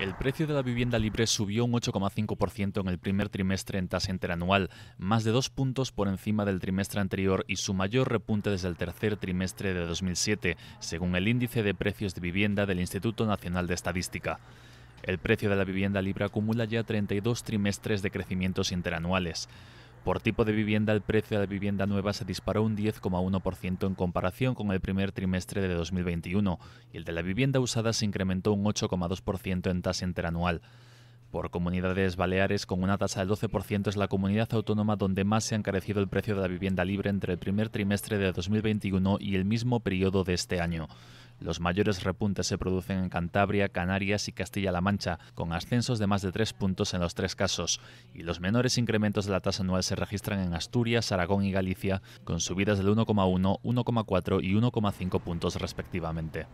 El precio de la vivienda libre subió un 8,5% en el primer trimestre en tasa interanual, más de dos puntos por encima del trimestre anterior y su mayor repunte desde el tercer trimestre de 2007, según el índice de precios de vivienda del Instituto Nacional de Estadística. El precio de la vivienda libre acumula ya 32 trimestres de crecimientos interanuales. Por tipo de vivienda, el precio de la vivienda nueva se disparó un 10,1% en comparación con el primer trimestre de 2021 y el de la vivienda usada se incrementó un 8,2% en tasa interanual. Por comunidades baleares, con una tasa del 12% es la comunidad autónoma donde más se ha encarecido el precio de la vivienda libre entre el primer trimestre de 2021 y el mismo periodo de este año. Los mayores repuntes se producen en Cantabria, Canarias y Castilla-La Mancha, con ascensos de más de tres puntos en los tres casos, y los menores incrementos de la tasa anual se registran en Asturias, Aragón y Galicia, con subidas del 1,1, 1,4 y 1,5 puntos respectivamente.